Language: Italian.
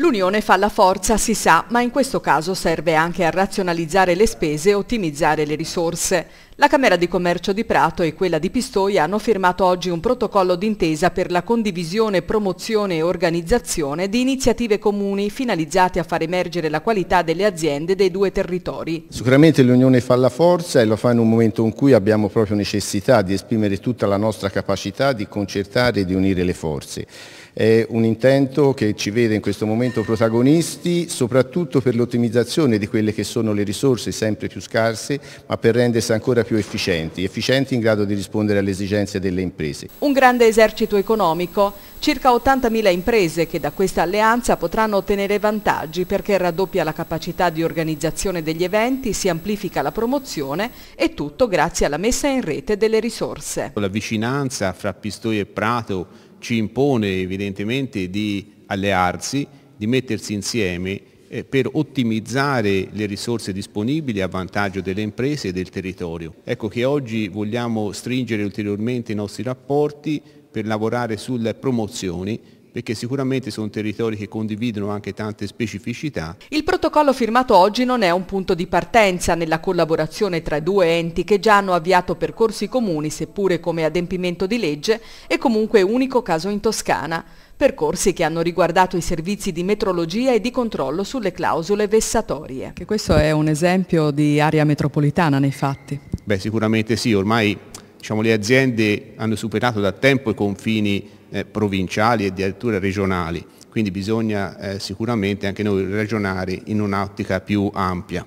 L'unione fa la forza, si sa, ma in questo caso serve anche a razionalizzare le spese e ottimizzare le risorse. La Camera di Commercio di Prato e quella di Pistoia hanno firmato oggi un protocollo d'intesa per la condivisione, promozione e organizzazione di iniziative comuni finalizzate a far emergere la qualità delle aziende dei due territori. Sicuramente l'Unione fa la forza e lo fa in un momento in cui abbiamo proprio necessità di esprimere tutta la nostra capacità di concertare e di unire le forze. È un intento che ci vede in questo momento protagonisti soprattutto per l'ottimizzazione di quelle che sono le risorse sempre più scarse ma per rendersi ancora più più efficienti, efficienti in grado di rispondere alle esigenze delle imprese. Un grande esercito economico, circa 80.000 imprese che da questa alleanza potranno ottenere vantaggi perché raddoppia la capacità di organizzazione degli eventi, si amplifica la promozione e tutto grazie alla messa in rete delle risorse. La vicinanza fra Pistoia e Prato ci impone evidentemente di allearsi, di mettersi insieme eh, per ottimizzare le risorse disponibili a vantaggio delle imprese e del territorio. Ecco che oggi vogliamo stringere ulteriormente i nostri rapporti per lavorare sulle promozioni perché sicuramente sono territori che condividono anche tante specificità. Il protocollo firmato oggi non è un punto di partenza nella collaborazione tra due enti che già hanno avviato percorsi comuni, seppure come adempimento di legge, e comunque unico caso in Toscana percorsi che hanno riguardato i servizi di metrologia e di controllo sulle clausole vessatorie. Che questo è un esempio di area metropolitana nei fatti. Beh, sicuramente sì, ormai diciamo, le aziende hanno superato da tempo i confini eh, provinciali e addirittura regionali, quindi bisogna eh, sicuramente anche noi ragionare in un'ottica più ampia.